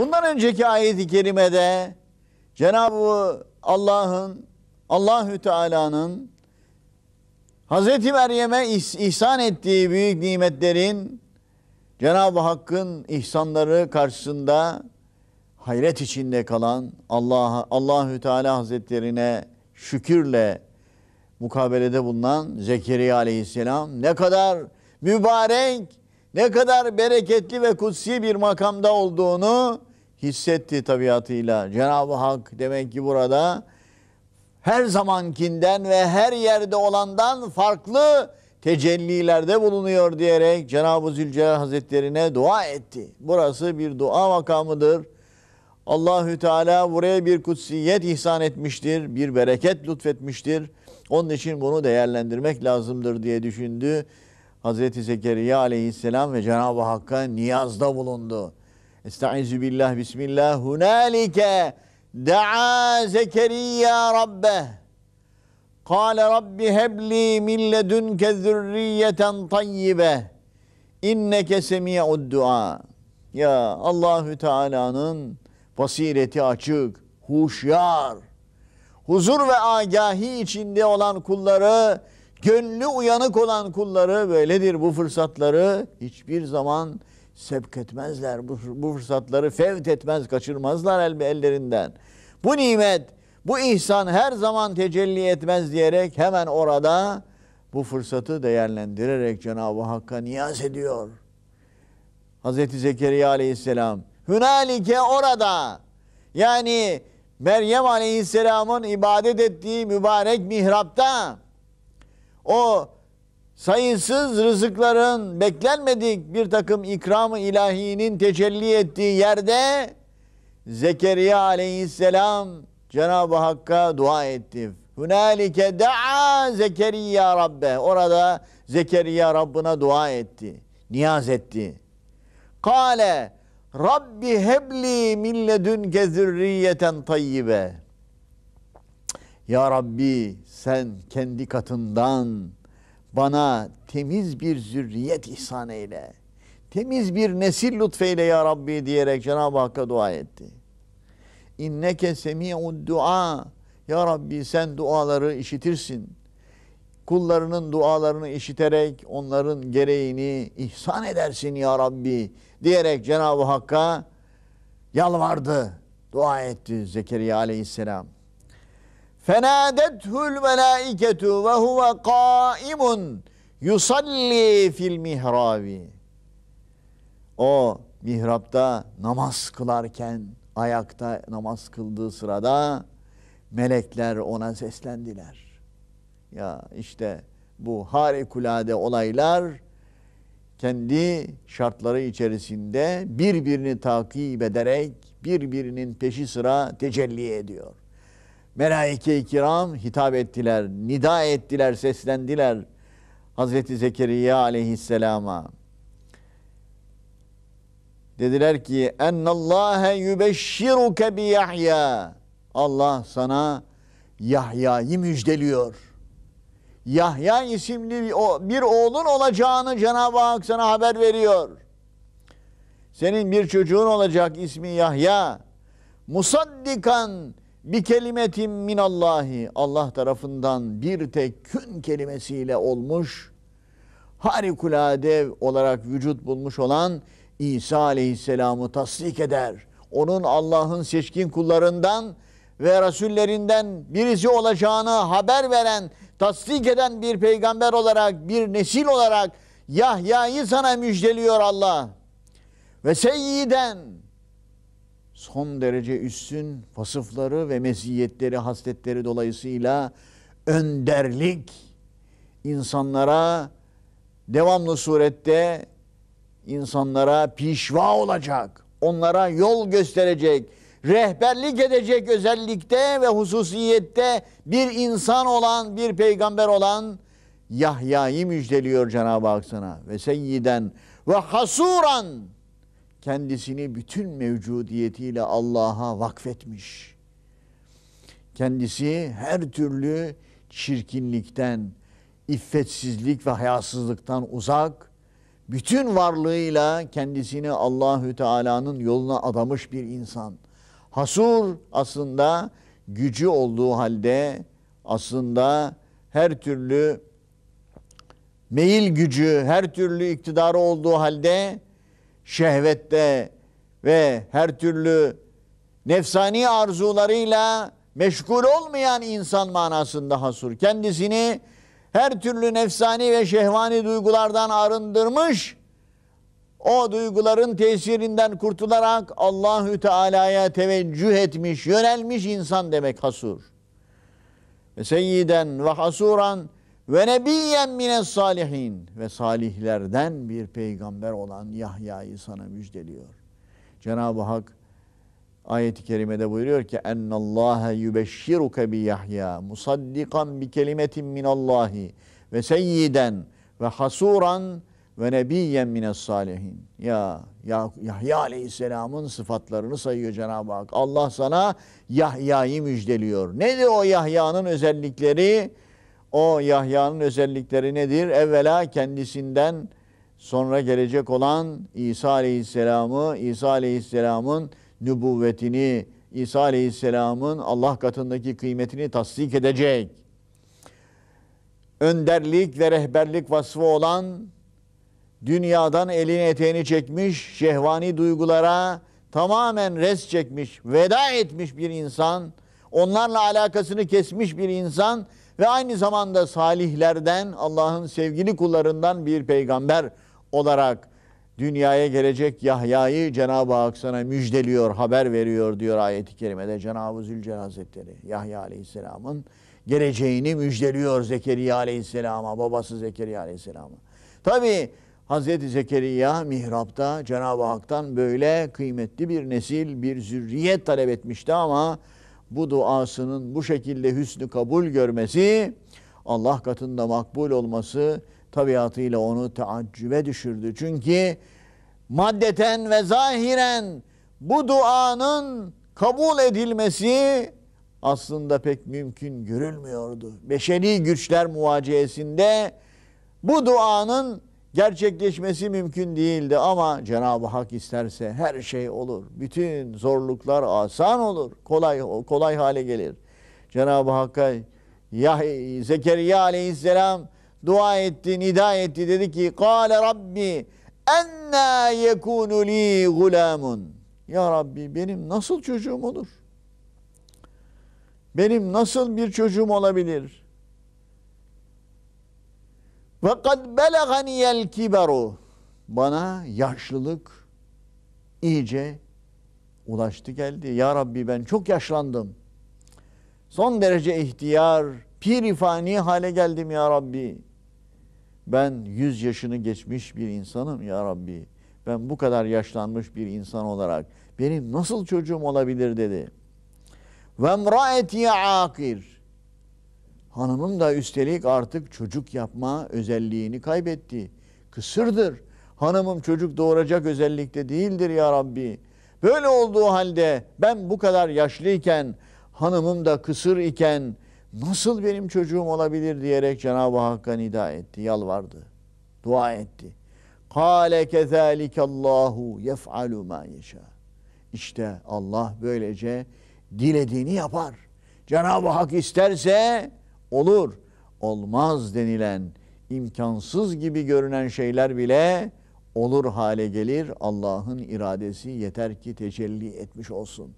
Bundan önceki ayet-i kerimede Cenab-ı Allah'ın Allahü Teala'nın Hazreti Meryem'e ihsan ettiği büyük nimetlerin Cenab-ı Hakk'ın ihsanları karşısında hayret içinde kalan Allah Allahü Teala Hazretlerine şükürle mukabelede bulunan Zekeriya Aleyhisselam ne kadar mübarek, ne kadar bereketli ve kutsi bir makamda olduğunu hissetti tabiatıyla. Cenab-ı Hak demek ki burada her zamankinden ve her yerde olandan farklı tecellilerde bulunuyor diyerek Cenab-ı Zülcelal Hazretlerine dua etti. Burası bir dua makamıdır. Allahü Teala buraya bir kutsiyet ihsan etmiştir, bir bereket lütfetmiştir. Onun için bunu değerlendirmek lazımdır diye düşündü. Hazreti Zekeriya aleyhisselam ve Cenab-ı Hakk'a niyazda bulundu. Estaizu billah bismillah. Hunalike da'a Zekeriya rabbeh. Kale Rabbi hebli min ledünke zürriyeten tayyibe. İnneke semi'ud dua. Ya Allahü Teala'nın basireti açık, huşyar, huzur ve agahi içinde olan kulları, gönlü uyanık olan kulları böyledir bu fırsatları hiçbir zaman sevk etmezler. Bu, bu fırsatları fevt etmez, kaçırmazlar el, ellerinden. Bu nimet, bu ihsan her zaman tecelli etmez diyerek hemen orada bu fırsatı değerlendirerek Cenab-ı Hakk'a niyaz ediyor. Hz. Zekeriya aleyhisselam Hünalike orada yani Meryem aleyhisselamın ibadet ettiği mübarek mihrapta o sayısız rızıkların beklenmedik bir takım ikram-ı ilahinin tecelli ettiği yerde Zekeriya aleyhisselam Cenab-ı Hakk'a dua etti. Hunalike da'a Zekeriya Rabbe. Orada Zekeriya Rabbına dua etti. Niyaz etti. Kale Rabbi hebli min ledünke zürriyeten tayyibe. Ya Rabbi sen kendi katından bana temiz bir zürriyet ihsan eyle. Temiz bir nesil lütfeyle ya Rabbi diyerek Cenab-ı Hakk'a dua etti. İnneke semi'ud dua. Ya Rabbi sen duaları işitirsin. Kullarının dualarını işiterek onların gereğini ihsan edersin ya Rabbi diyerek Cenab-ı Hakk'a yalvardı, dua etti Zekeriya aleyhisselam. Fenadethul melaiketu ve huve kaimun yusalli fil mihrabi. O mihrapta namaz kılarken ayakta namaz kıldığı sırada melekler ona seslendiler. Ya işte bu harikulade olaylar kendi şartları içerisinde birbirini takip ederek birbirinin peşi sıra tecelli ediyor. Melaike-i kiram hitap ettiler, nida ettiler, seslendiler Hazreti Zekeriya aleyhisselama. Dediler ki ennallâhe yübeşşiruke bi Yahya. Allah sana Yahya'yı müjdeliyor. Yahya isimli bir oğlun olacağını Cenab-ı Hak sana haber veriyor. Senin bir çocuğun olacak ismi Yahya. Musaddikan bir kelimetin minallahi Allah tarafından bir tek kün kelimesiyle olmuş harikulade olarak vücut bulmuş olan İsa aleyhisselamı tasdik eder. Onun Allah'ın seçkin kullarından ve rasullerinden birisi olacağını haber veren, tasdik eden bir peygamber olarak, bir nesil olarak Yahya'yı sana müjdeliyor Allah. Ve seyyiden son derece üstün vasıfları ve meziyetleri, hasletleri dolayısıyla önderlik insanlara devamlı surette insanlara pişva olacak, onlara yol gösterecek, rehberlik edecek özellikte ve hususiyette bir insan olan, bir peygamber olan Yahya'yı müjdeliyor Cenab-ı Hak sana. Ve seyyiden ve hasuran kendisini bütün mevcudiyetiyle Allah'a vakfetmiş. Kendisi her türlü çirkinlikten, iffetsizlik ve hayasızlıktan uzak, bütün varlığıyla kendisini Allahü Teala'nın yoluna adamış bir insan. Hasur aslında gücü olduğu halde aslında her türlü meyil gücü, her türlü iktidarı olduğu halde şehvette ve her türlü nefsani arzularıyla meşgul olmayan insan manasında hasur. Kendisini her türlü nefsani ve şehvani duygulardan arındırmış, o duyguların tesirinden kurtularak Allahü Teala'ya teveccüh etmiş, yönelmiş insan demek hasur. Seyyiden ve hasuran ve nebiyyen mine salihin ve salihlerden bir peygamber olan Yahya'yı sana müjdeliyor. Cenab-ı Hak ayet-i kerimede buyuruyor ki Allah'e yübeşşiruke bi Yahya musaddikan bi kelimetin Allah'i ve seyyiden ve hasuran ve nebiyyen mines salihin. Ya, ya Yahya Aleyhisselam'ın sıfatlarını sayıyor Cenab-ı Hak. Allah sana Yahya'yı müjdeliyor. Nedir o Yahya'nın özellikleri? O Yahya'nın özellikleri nedir? Evvela kendisinden sonra gelecek olan İsa Aleyhisselam'ı, İsa Aleyhisselam'ın nübüvvetini, İsa Aleyhisselam'ın Allah katındaki kıymetini tasdik edecek. Önderlik ve rehberlik vasfı olan dünyadan elini eteğini çekmiş, şehvani duygulara tamamen res çekmiş, veda etmiş bir insan onlarla alakasını kesmiş bir insan ve aynı zamanda salihlerden, Allah'ın sevgili kullarından bir peygamber olarak dünyaya gelecek Yahya'yı Cenab-ı Hak sana müjdeliyor, haber veriyor diyor ayeti kerimede Cenab-ı Zülcel Hazretleri. Yahya Aleyhisselam'ın geleceğini müjdeliyor Zekeriya Aleyhisselam'a, babası Zekeriya Aleyhisselam'a. Tabi Hazreti Zekeriya mihrapta Cenab-ı Hak'tan böyle kıymetli bir nesil, bir zürriyet talep etmişti ama bu duasının bu şekilde hüsnü kabul görmesi, Allah katında makbul olması tabiatıyla onu teaccübe düşürdü. Çünkü maddeten ve zahiren bu duanın kabul edilmesi aslında pek mümkün görülmüyordu. Beşeri güçler muvaciyesinde bu duanın gerçekleşmesi mümkün değildi ama Cenab-ı Hak isterse her şey olur. Bütün zorluklar asan olur. Kolay kolay hale gelir. Cenab-ı Hakk'a Zekeriya aleyhisselam dua etti, nida etti. Dedi ki, Kale Rabbi enna yekunu li gulamun. Ya Rabbi benim nasıl çocuğum olur? Benim nasıl bir çocuğum olabilir? Ve kad beleganiyel kiberu. Bana yaşlılık iyice ulaştı geldi. Ya Rabbi ben çok yaşlandım. Son derece ihtiyar, pirifani hale geldim ya Rabbi. Ben yüz yaşını geçmiş bir insanım ya Rabbi. Ben bu kadar yaşlanmış bir insan olarak benim nasıl çocuğum olabilir dedi. Ve emraeti akir. Hanımım da üstelik artık çocuk yapma özelliğini kaybetti. Kısırdır. Hanımım çocuk doğuracak özellikte değildir ya Rabbi. Böyle olduğu halde ben bu kadar yaşlıyken, hanımım da kısır iken nasıl benim çocuğum olabilir diyerek Cenab-ı Hakk'a nida etti, yalvardı, dua etti. Kale kezalike Allahu yef'alu ma yeşâ. İşte Allah böylece dilediğini yapar. Cenab-ı Hak isterse olur, olmaz denilen, imkansız gibi görünen şeyler bile olur hale gelir. Allah'ın iradesi yeter ki tecelli etmiş olsun.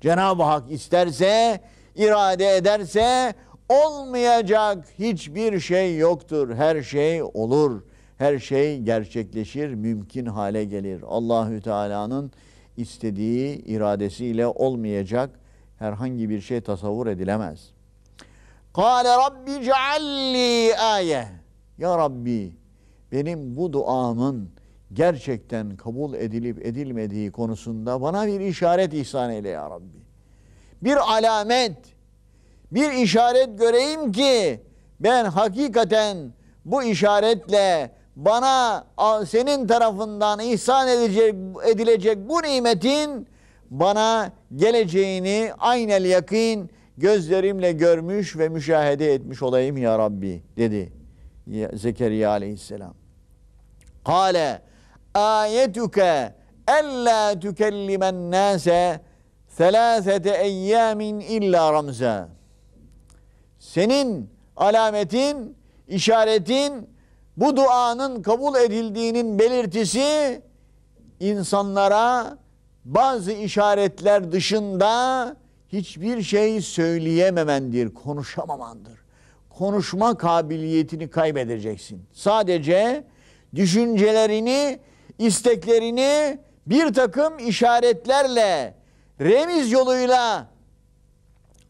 Cenab-ı Hak isterse, irade ederse olmayacak hiçbir şey yoktur. Her şey olur. Her şey gerçekleşir, mümkün hale gelir. Allahü Teala'nın istediği iradesiyle olmayacak herhangi bir şey tasavvur edilemez.'' Kâle rabbi cealli aye. Ya Rabbi benim bu duamın gerçekten kabul edilip edilmediği konusunda bana bir işaret ihsan eyle ya Rabbi. Bir alamet, bir işaret göreyim ki ben hakikaten bu işaretle bana senin tarafından ihsan edilecek, edilecek bu nimetin bana geleceğini aynel yakın gözlerimle görmüş ve müşahede etmiş olayım ya Rabbi dedi Zekeriya aleyhisselam. Kale ayetuke ella tükellimen nase selâsete eyyâmin illa ramza. Senin alametin, işaretin, bu duanın kabul edildiğinin belirtisi insanlara bazı işaretler dışında hiçbir şey söyleyememendir, konuşamamandır. Konuşma kabiliyetini kaybedeceksin. Sadece düşüncelerini, isteklerini bir takım işaretlerle, remiz yoluyla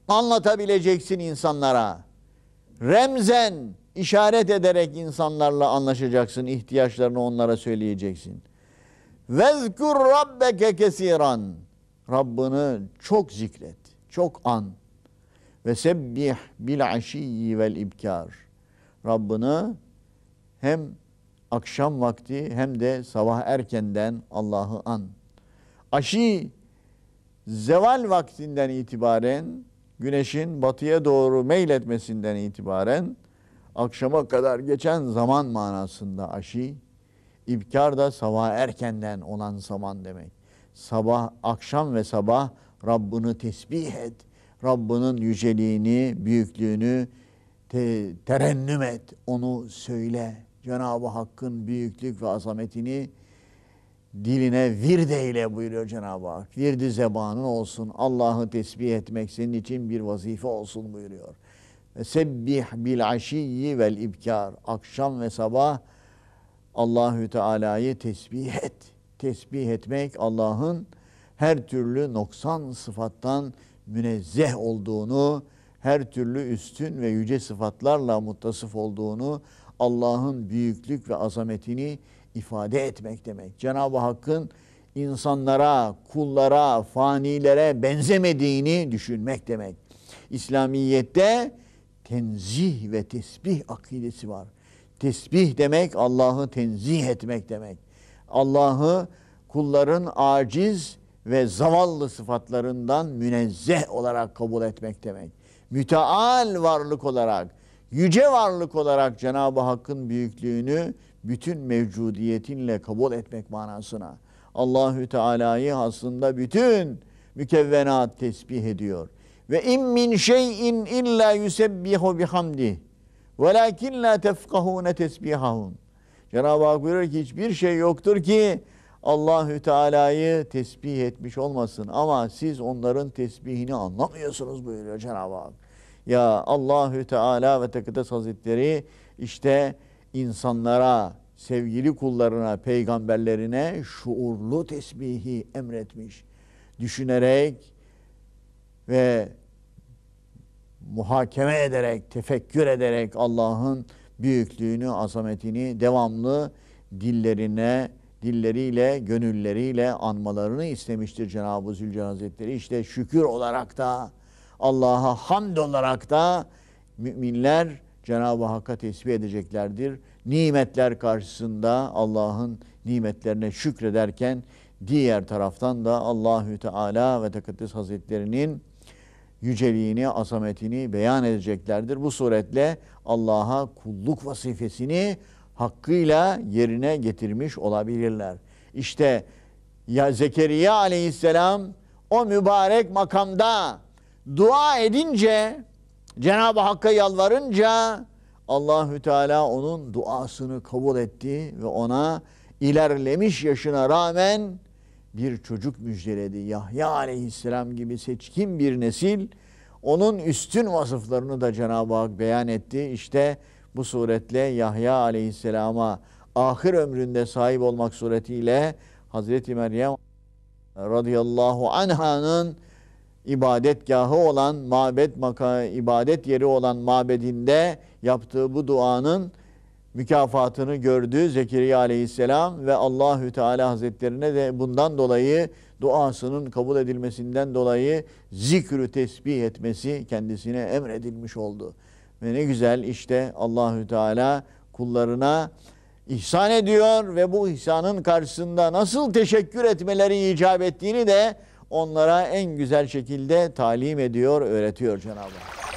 anlatabileceksin insanlara. Remzen işaret ederek insanlarla anlaşacaksın, ihtiyaçlarını onlara söyleyeceksin. Vezkur rabbeke kesiran. Rabbini çok zikret çok an. Ve sebbih bil aşiyyi vel ibkar. Rabbını hem akşam vakti hem de sabah erkenden Allah'ı an. Aşi zeval vaktinden itibaren güneşin batıya doğru meyletmesinden itibaren akşama kadar geçen zaman manasında aşi ibkar da sabah erkenden olan zaman demek. Sabah, akşam ve sabah Rabbini tesbih et. Rabbinin yüceliğini, büyüklüğünü te, terennüm et. Onu söyle. Cenab-ı Hakk'ın büyüklük ve azametini diline virdeyle buyuruyor Cenab-ı Hak. Virdi zebanın olsun. Allah'ı tesbih etmek senin için bir vazife olsun buyuruyor. Sebbih bil aşiyyi vel ibkar. Akşam ve sabah Allahü Teala'yı tesbih et. Tesbih etmek Allah'ın her türlü noksan sıfattan münezzeh olduğunu, her türlü üstün ve yüce sıfatlarla muttasıf olduğunu, Allah'ın büyüklük ve azametini ifade etmek demek. Cenab-ı Hakk'ın insanlara, kullara, fanilere benzemediğini düşünmek demek. İslamiyet'te tenzih ve tesbih akidesi var. Tesbih demek Allah'ı tenzih etmek demek. Allah'ı kulların aciz ve zavallı sıfatlarından münezzeh olarak kabul etmek demek. Müteal varlık olarak, yüce varlık olarak Cenab-ı Hakk'ın büyüklüğünü bütün mevcudiyetinle kabul etmek manasına. Allahü Teala'yı aslında bütün mükevvenat tesbih ediyor. Ve in min şeyin illa yusebbihu bihamdi. Velakin la tefkahune tesbihahun. Cenab-ı Hak buyuruyor ki hiçbir şey yoktur ki Allahü Teala'yı tesbih etmiş olmasın ama siz onların tesbihini anlamıyorsunuz buyuruyor Cenab-ı Hak. Ya Allahü Teala ve Tekades Hazretleri işte insanlara, sevgili kullarına, peygamberlerine şuurlu tesbihi emretmiş. Düşünerek ve muhakeme ederek, tefekkür ederek Allah'ın büyüklüğünü, azametini devamlı dillerine dilleriyle, gönülleriyle anmalarını istemiştir Cenab-ı Zülcan Hazretleri. İşte şükür olarak da, Allah'a hamd olarak da müminler Cenab-ı Hakk'a tesbih edeceklerdir. Nimetler karşısında Allah'ın nimetlerine şükrederken diğer taraftan da Allahü Teala ve Tekaddes Hazretlerinin yüceliğini, asametini beyan edeceklerdir. Bu suretle Allah'a kulluk vazifesini hakkıyla yerine getirmiş olabilirler. İşte ya Zekeriya aleyhisselam o mübarek makamda dua edince Cenab-ı Hakk'a yalvarınca Allahü Teala onun duasını kabul etti ve ona ilerlemiş yaşına rağmen bir çocuk müjdeledi. Yahya aleyhisselam gibi seçkin bir nesil onun üstün vasıflarını da Cenab-ı Hak beyan etti. İşte bu suretle Yahya aleyhisselama ahir ömründe sahip olmak suretiyle Hazreti Meryem radıyallahu anh'ın ibadetgahı olan mabet maka ibadet yeri olan mabedinde yaptığı bu duanın mükafatını gördü Zekeriya aleyhisselam ve Allahü Teala Hazretlerine de bundan dolayı duasının kabul edilmesinden dolayı zikrü tesbih etmesi kendisine emredilmiş oldu. Ve ne güzel işte Allahü Teala kullarına ihsan ediyor ve bu ihsanın karşısında nasıl teşekkür etmeleri icap ettiğini de onlara en güzel şekilde talim ediyor, öğretiyor Cenab-ı Hak.